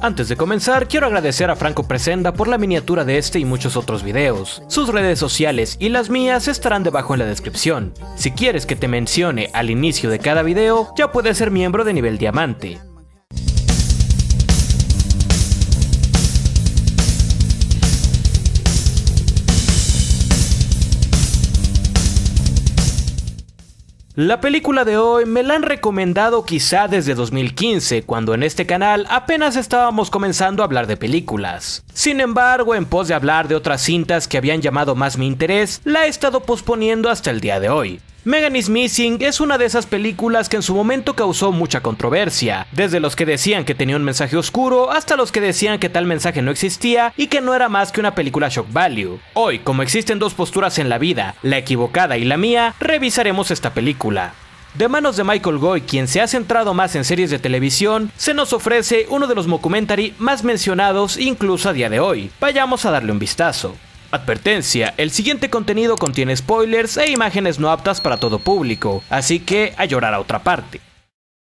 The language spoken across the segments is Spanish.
Antes de comenzar, quiero agradecer a Franco Presenda por la miniatura de este y muchos otros videos. Sus redes sociales y las mías estarán debajo en la descripción. Si quieres que te mencione al inicio de cada video, ya puedes ser miembro de nivel diamante. La película de hoy me la han recomendado quizá desde 2015, cuando en este canal apenas estábamos comenzando a hablar de películas. Sin embargo, en pos de hablar de otras cintas que habían llamado más mi interés, la he estado posponiendo hasta el día de hoy. Megan is Missing es una de esas películas que en su momento causó mucha controversia, desde los que decían que tenía un mensaje oscuro hasta los que decían que tal mensaje no existía y que no era más que una película shock value. Hoy, como existen dos posturas en la vida, la equivocada y la mía, revisaremos esta película. De manos de Michael Goy, quien se ha centrado más en series de televisión, se nos ofrece uno de los mockumentary más mencionados incluso a día de hoy. Vayamos a darle un vistazo. Advertencia, el siguiente contenido contiene spoilers e imágenes no aptas para todo público, así que a llorar a otra parte.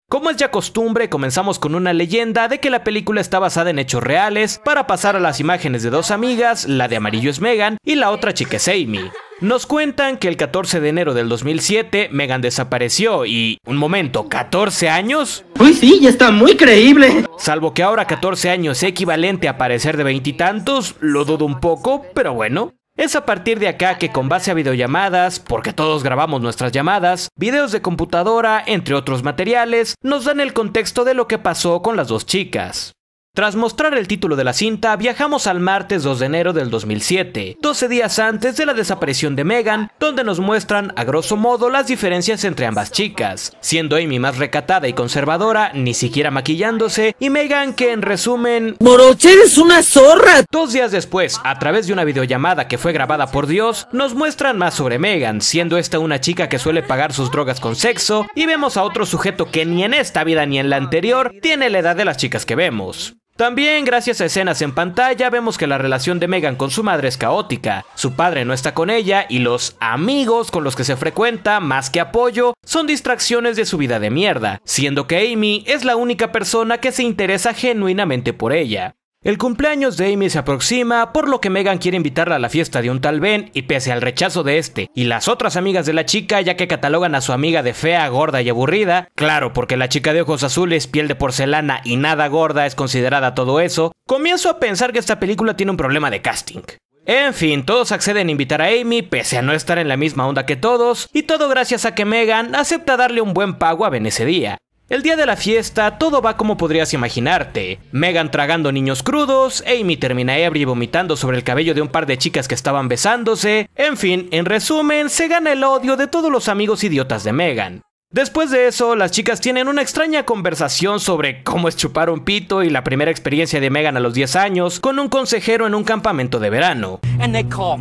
Como es ya costumbre, comenzamos con una leyenda de que la película está basada en hechos reales, para pasar a las imágenes de dos amigas, la de amarillo es Megan y la otra chica es Amy. Nos cuentan que el 14 de enero del 2007 Megan desapareció y... Un momento, ¿14 años? Uy sí, ya está muy creíble. Salvo que ahora 14 años es equivalente a parecer de veintitantos, lo dudo un poco, pero bueno. Es a partir de acá que con base a videollamadas, porque todos grabamos nuestras llamadas, videos de computadora, entre otros materiales, nos dan el contexto de lo que pasó con las dos chicas. Tras mostrar el título de la cinta, viajamos al martes 2 de enero del 2007, 12 días antes de la desaparición de Megan, donde nos muestran a grosso modo las diferencias entre ambas chicas, siendo Amy más recatada y conservadora, ni siquiera maquillándose, y Megan que en resumen... ¡Moroche eres una zorra! Dos días después, a través de una videollamada que fue grabada por Dios, nos muestran más sobre Megan, siendo esta una chica que suele pagar sus drogas con sexo, y vemos a otro sujeto que ni en esta vida ni en la anterior tiene la edad de las chicas que vemos. También gracias a escenas en pantalla vemos que la relación de Megan con su madre es caótica, su padre no está con ella y los amigos con los que se frecuenta, más que apoyo, son distracciones de su vida de mierda, siendo que Amy es la única persona que se interesa genuinamente por ella. El cumpleaños de Amy se aproxima, por lo que Megan quiere invitarla a la fiesta de un tal Ben y pese al rechazo de este y las otras amigas de la chica ya que catalogan a su amiga de fea, gorda y aburrida, claro porque la chica de ojos azules, piel de porcelana y nada gorda es considerada todo eso, comienzo a pensar que esta película tiene un problema de casting. En fin, todos acceden a invitar a Amy pese a no estar en la misma onda que todos, y todo gracias a que Megan acepta darle un buen pago a Ben ese día. El día de la fiesta todo va como podrías imaginarte, Megan tragando niños crudos, Amy termina ebria y vomitando sobre el cabello de un par de chicas que estaban besándose, en fin, en resumen, se gana el odio de todos los amigos idiotas de Megan. Después de eso, las chicas tienen una extraña conversación sobre cómo es chupar un pito y la primera experiencia de Megan a los 10 años con un consejero en un campamento de verano. call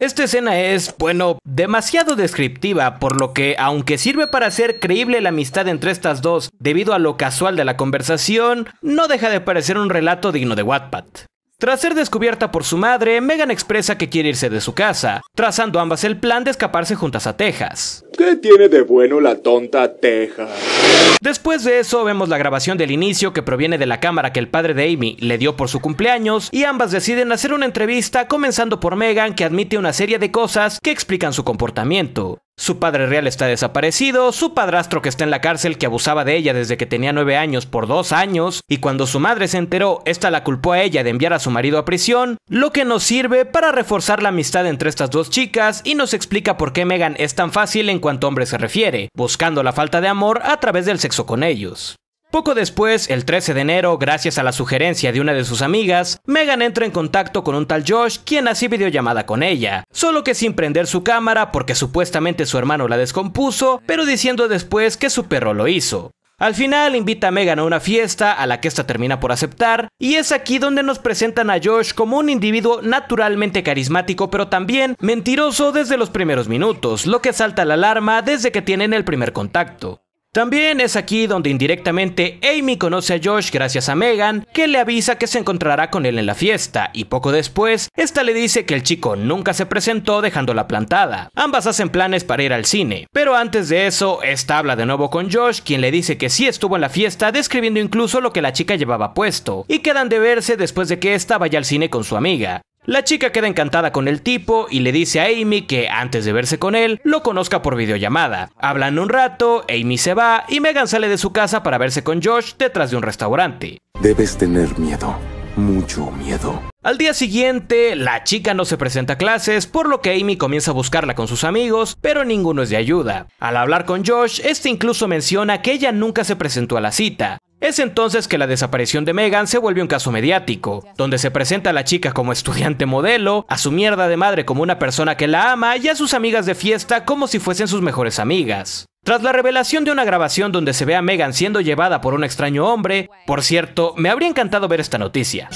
esta escena es, bueno, demasiado descriptiva, por lo que, aunque sirve para hacer creíble la amistad entre estas dos debido a lo casual de la conversación, no deja de parecer un relato digno de Wattpad. Tras ser descubierta por su madre, Megan expresa que quiere irse de su casa, trazando ambas el plan de escaparse juntas a Texas. ¿Qué tiene de bueno la tonta Texas? Después de eso, vemos la grabación del inicio que proviene de la cámara que el padre de Amy le dio por su cumpleaños, y ambas deciden hacer una entrevista comenzando por Megan que admite una serie de cosas que explican su comportamiento. Su padre real está desaparecido, su padrastro que está en la cárcel que abusaba de ella desde que tenía 9 años por 2 años, y cuando su madre se enteró, esta la culpó a ella de enviar a su marido a prisión, lo que nos sirve para reforzar la amistad entre estas dos chicas y nos explica por qué Megan es tan fácil en cuanto a hombres se refiere, buscando la falta de amor a través del sexo con ellos. Poco después, el 13 de enero, gracias a la sugerencia de una de sus amigas, Megan entra en contacto con un tal Josh, quien hace videollamada con ella, solo que sin prender su cámara porque supuestamente su hermano la descompuso, pero diciendo después que su perro lo hizo. Al final invita a Megan a una fiesta a la que esta termina por aceptar y es aquí donde nos presentan a Josh como un individuo naturalmente carismático pero también mentiroso desde los primeros minutos, lo que salta la alarma desde que tienen el primer contacto. También es aquí donde indirectamente Amy conoce a Josh gracias a Megan, que le avisa que se encontrará con él en la fiesta, y poco después, esta le dice que el chico nunca se presentó dejándola plantada. Ambas hacen planes para ir al cine, pero antes de eso, esta habla de nuevo con Josh, quien le dice que sí estuvo en la fiesta, describiendo incluso lo que la chica llevaba puesto, y quedan de verse después de que esta vaya al cine con su amiga. La chica queda encantada con el tipo y le dice a Amy que antes de verse con él, lo conozca por videollamada. Hablan un rato, Amy se va y Megan sale de su casa para verse con Josh detrás de un restaurante. Debes tener miedo, mucho miedo. Al día siguiente, la chica no se presenta a clases, por lo que Amy comienza a buscarla con sus amigos, pero ninguno es de ayuda. Al hablar con Josh, este incluso menciona que ella nunca se presentó a la cita. Es entonces que la desaparición de Megan se vuelve un caso mediático, donde se presenta a la chica como estudiante modelo, a su mierda de madre como una persona que la ama y a sus amigas de fiesta como si fuesen sus mejores amigas. Tras la revelación de una grabación donde se ve a Megan siendo llevada por un extraño hombre, por cierto, me habría encantado ver esta noticia.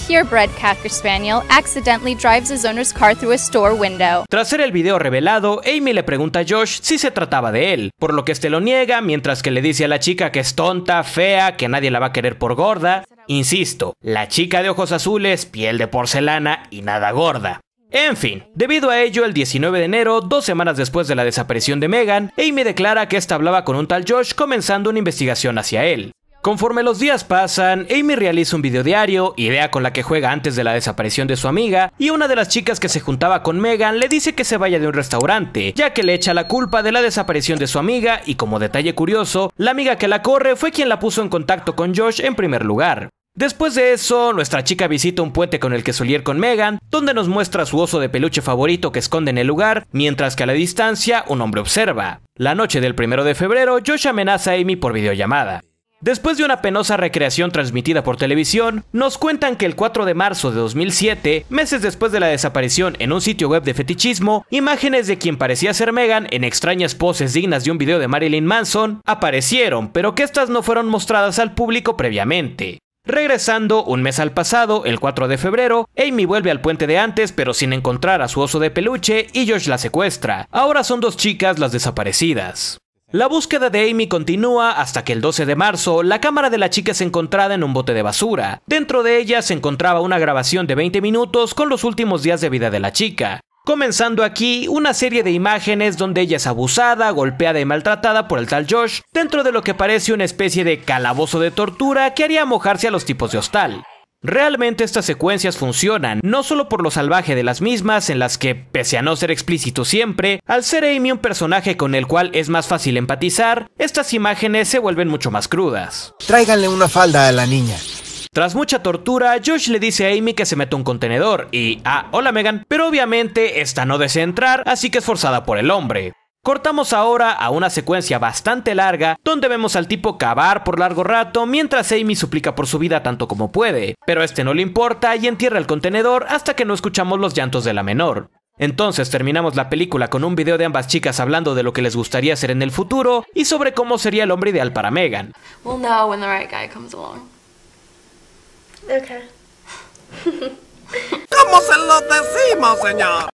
Tras ser el video revelado, Amy le pregunta a Josh si se trataba de él, por lo que este lo niega mientras que le dice a la chica que es tonta, fea, que nadie la va a querer por gorda. Insisto, la chica de ojos azules, piel de porcelana y nada gorda. En fin, debido a ello, el 19 de enero, dos semanas después de la desaparición de Megan, Amy declara que esta hablaba con un tal Josh comenzando una investigación hacia él. Conforme los días pasan, Amy realiza un video diario, idea con la que juega antes de la desaparición de su amiga, y una de las chicas que se juntaba con Megan le dice que se vaya de un restaurante, ya que le echa la culpa de la desaparición de su amiga y como detalle curioso, la amiga que la corre fue quien la puso en contacto con Josh en primer lugar. Después de eso, nuestra chica visita un puente con el que solía ir con Megan, donde nos muestra su oso de peluche favorito que esconde en el lugar, mientras que a la distancia un hombre observa. La noche del 1 de febrero, Josh amenaza a Amy por videollamada. Después de una penosa recreación transmitida por televisión, nos cuentan que el 4 de marzo de 2007, meses después de la desaparición en un sitio web de fetichismo, imágenes de quien parecía ser Megan en extrañas poses dignas de un video de Marilyn Manson aparecieron, pero que estas no fueron mostradas al público previamente. Regresando un mes al pasado, el 4 de febrero, Amy vuelve al puente de antes pero sin encontrar a su oso de peluche y Josh la secuestra. Ahora son dos chicas las desaparecidas. La búsqueda de Amy continúa hasta que el 12 de marzo la cámara de la chica es encontrada en un bote de basura. Dentro de ella se encontraba una grabación de 20 minutos con los últimos días de vida de la chica. Comenzando aquí una serie de imágenes donde ella es abusada, golpeada y maltratada por el tal Josh dentro de lo que parece una especie de calabozo de tortura que haría mojarse a los tipos de hostal. Realmente estas secuencias funcionan, no solo por lo salvaje de las mismas, en las que, pese a no ser explícito siempre, al ser Amy un personaje con el cual es más fácil empatizar, estas imágenes se vuelven mucho más crudas. Tráiganle una falda a la niña. Tras mucha tortura, Josh le dice a Amy que se meta un contenedor y, ah, hola Megan, pero obviamente esta no desea entrar, así que es forzada por el hombre. Cortamos ahora a una secuencia bastante larga donde vemos al tipo cavar por largo rato mientras Amy suplica por su vida tanto como puede, pero este no le importa y entierra el contenedor hasta que no escuchamos los llantos de la menor. Entonces terminamos la película con un video de ambas chicas hablando de lo que les gustaría hacer en el futuro y sobre cómo sería el hombre ideal para Megan. ¿Cómo se lo decimos, señor?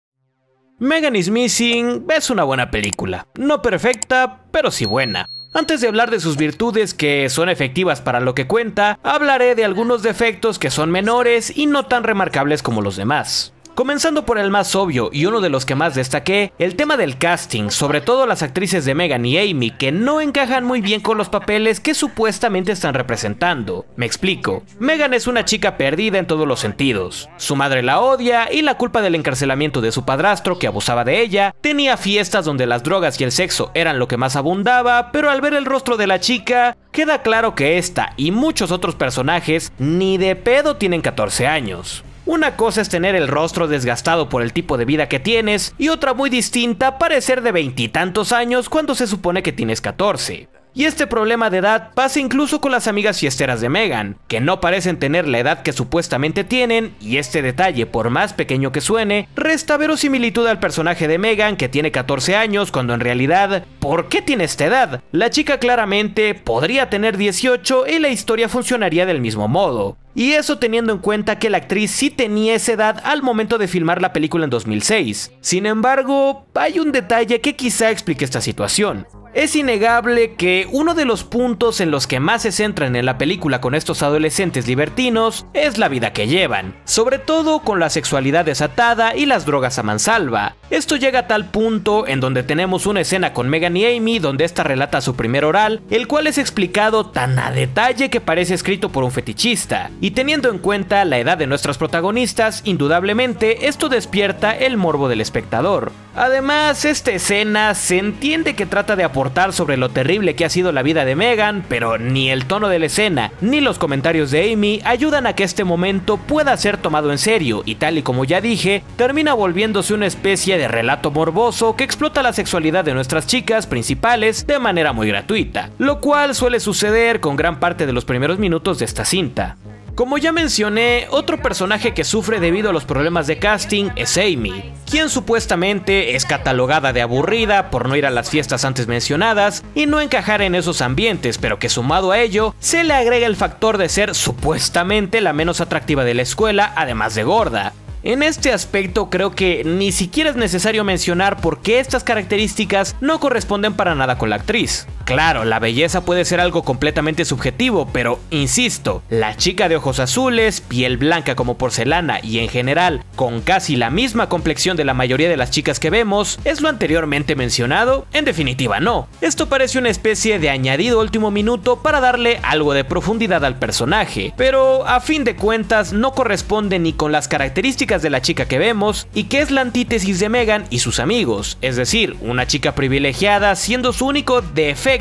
Megan is Missing es una buena película. No perfecta, pero sí buena. Antes de hablar de sus virtudes que son efectivas para lo que cuenta, hablaré de algunos defectos que son menores y no tan remarcables como los demás. Comenzando por el más obvio y uno de los que más destaqué, el tema del casting, sobre todo las actrices de Megan y Amy, que no encajan muy bien con los papeles que supuestamente están representando. Me explico, Megan es una chica perdida en todos los sentidos. Su madre la odia y la culpa del encarcelamiento de su padrastro que abusaba de ella, tenía fiestas donde las drogas y el sexo eran lo que más abundaba, pero al ver el rostro de la chica, queda claro que esta y muchos otros personajes ni de pedo tienen 14 años. Una cosa es tener el rostro desgastado por el tipo de vida que tienes y otra muy distinta parecer de veintitantos años cuando se supone que tienes 14. Y este problema de edad pasa incluso con las amigas fiesteras de Megan, que no parecen tener la edad que supuestamente tienen, y este detalle, por más pequeño que suene, resta verosimilitud al personaje de Megan que tiene 14 años cuando en realidad, ¿por qué tiene esta edad? La chica claramente podría tener 18 y la historia funcionaría del mismo modo y eso teniendo en cuenta que la actriz sí tenía esa edad al momento de filmar la película en 2006. Sin embargo, hay un detalle que quizá explique esta situación. Es innegable que uno de los puntos en los que más se centran en la película con estos adolescentes libertinos es la vida que llevan, sobre todo con la sexualidad desatada y las drogas a mansalva, esto llega a tal punto en donde tenemos una escena con Megan y Amy donde esta relata su primer oral, el cual es explicado tan a detalle que parece escrito por un fetichista, y teniendo en cuenta la edad de nuestras protagonistas, indudablemente esto despierta el morbo del espectador. Además, esta escena se entiende que trata de aportar sobre lo terrible que ha sido la vida de Megan, pero ni el tono de la escena ni los comentarios de Amy ayudan a que este momento pueda ser tomado en serio, y tal y como ya dije, termina volviéndose una especie de relato morboso que explota la sexualidad de nuestras chicas principales de manera muy gratuita, lo cual suele suceder con gran parte de los primeros minutos de esta cinta. Como ya mencioné, otro personaje que sufre debido a los problemas de casting es Amy, quien supuestamente es catalogada de aburrida por no ir a las fiestas antes mencionadas y no encajar en esos ambientes, pero que sumado a ello, se le agrega el factor de ser supuestamente la menos atractiva de la escuela, además de gorda, en este aspecto creo que ni siquiera es necesario mencionar por qué estas características no corresponden para nada con la actriz. Claro, la belleza puede ser algo completamente subjetivo, pero insisto, la chica de ojos azules, piel blanca como porcelana y en general con casi la misma complexión de la mayoría de las chicas que vemos, ¿es lo anteriormente mencionado? En definitiva no. Esto parece una especie de añadido último minuto para darle algo de profundidad al personaje, pero a fin de cuentas no corresponde ni con las características de la chica que vemos y que es la antítesis de Megan y sus amigos, es decir, una chica privilegiada siendo su único defecto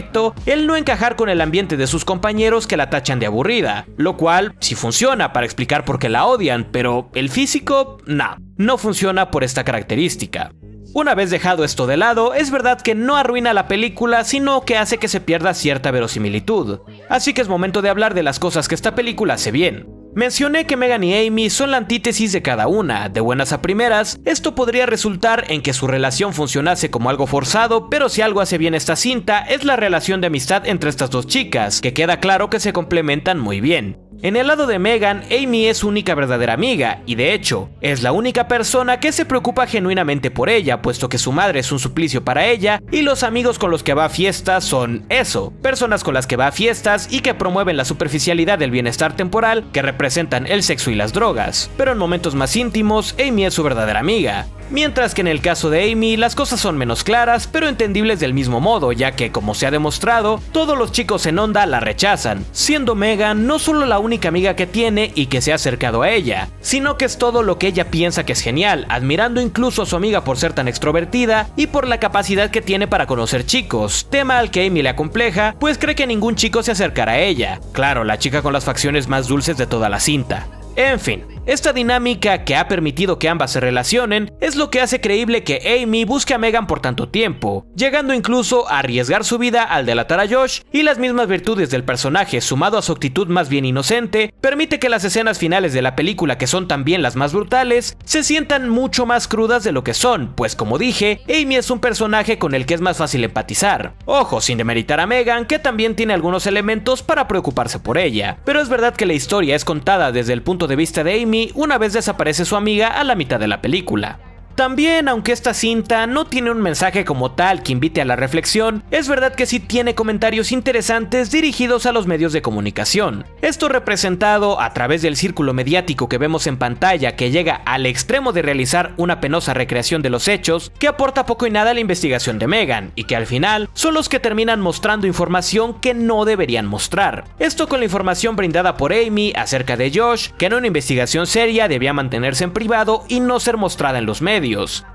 el no encajar con el ambiente de sus compañeros que la tachan de aburrida, lo cual sí funciona para explicar por qué la odian, pero el físico, no, no funciona por esta característica. Una vez dejado esto de lado, es verdad que no arruina la película, sino que hace que se pierda cierta verosimilitud. Así que es momento de hablar de las cosas que esta película hace bien. Mencioné que Megan y Amy son la antítesis de cada una, de buenas a primeras, esto podría resultar en que su relación funcionase como algo forzado, pero si algo hace bien esta cinta es la relación de amistad entre estas dos chicas, que queda claro que se complementan muy bien. En el lado de Megan, Amy es su única verdadera amiga, y de hecho, es la única persona que se preocupa genuinamente por ella, puesto que su madre es un suplicio para ella, y los amigos con los que va a fiestas son eso, personas con las que va a fiestas y que promueven la superficialidad del bienestar temporal que representan el sexo y las drogas, pero en momentos más íntimos, Amy es su verdadera amiga. Mientras que en el caso de Amy, las cosas son menos claras, pero entendibles del mismo modo, ya que, como se ha demostrado, todos los chicos en Onda la rechazan, siendo Megan no solo la única amiga que tiene y que se ha acercado a ella, sino que es todo lo que ella piensa que es genial, admirando incluso a su amiga por ser tan extrovertida y por la capacidad que tiene para conocer chicos, tema al que Amy le acompleja, pues cree que ningún chico se acercará a ella. Claro, la chica con las facciones más dulces de toda la cinta. En fin, esta dinámica que ha permitido que ambas se relacionen es lo que hace creíble que Amy busque a Megan por tanto tiempo, llegando incluso a arriesgar su vida al delatar a Josh y las mismas virtudes del personaje sumado a su actitud más bien inocente permite que las escenas finales de la película que son también las más brutales se sientan mucho más crudas de lo que son, pues como dije, Amy es un personaje con el que es más fácil empatizar. Ojo, sin demeritar a Megan, que también tiene algunos elementos para preocuparse por ella, pero es verdad que la historia es contada desde el punto de vista de Amy una vez desaparece su amiga a la mitad de la película. También, aunque esta cinta no tiene un mensaje como tal que invite a la reflexión, es verdad que sí tiene comentarios interesantes dirigidos a los medios de comunicación. Esto representado a través del círculo mediático que vemos en pantalla que llega al extremo de realizar una penosa recreación de los hechos, que aporta poco y nada a la investigación de Megan, y que al final son los que terminan mostrando información que no deberían mostrar. Esto con la información brindada por Amy acerca de Josh, que en una investigación seria debía mantenerse en privado y no ser mostrada en los medios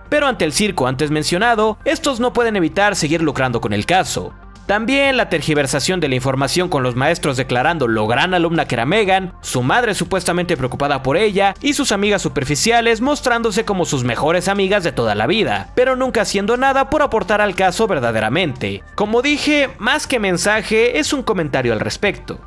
pero ante el circo antes mencionado, estos no pueden evitar seguir lucrando con el caso. También la tergiversación de la información con los maestros declarando lo gran alumna que era Megan, su madre supuestamente preocupada por ella y sus amigas superficiales mostrándose como sus mejores amigas de toda la vida, pero nunca haciendo nada por aportar al caso verdaderamente. Como dije, más que mensaje es un comentario al respecto.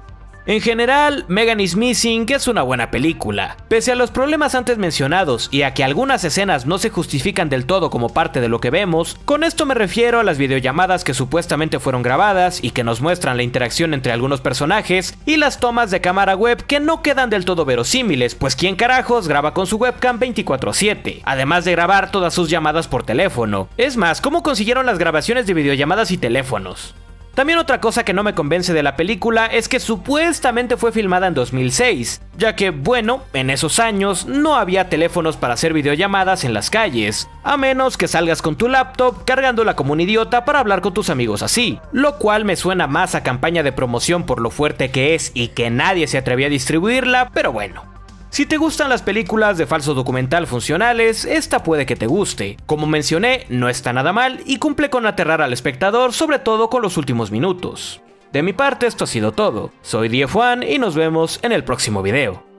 En general, Megan is Missing es una buena película. Pese a los problemas antes mencionados y a que algunas escenas no se justifican del todo como parte de lo que vemos, con esto me refiero a las videollamadas que supuestamente fueron grabadas y que nos muestran la interacción entre algunos personajes y las tomas de cámara web que no quedan del todo verosímiles, pues quién carajos graba con su webcam 24/7, además de grabar todas sus llamadas por teléfono. Es más, ¿cómo consiguieron las grabaciones de videollamadas y teléfonos? También otra cosa que no me convence de la película es que supuestamente fue filmada en 2006, ya que bueno, en esos años no había teléfonos para hacer videollamadas en las calles, a menos que salgas con tu laptop cargándola como un idiota para hablar con tus amigos así, lo cual me suena más a campaña de promoción por lo fuerte que es y que nadie se atrevía a distribuirla, pero bueno. Si te gustan las películas de falso documental funcionales, esta puede que te guste. Como mencioné, no está nada mal y cumple con aterrar al espectador, sobre todo con los últimos minutos. De mi parte esto ha sido todo, soy Die Juan y nos vemos en el próximo video.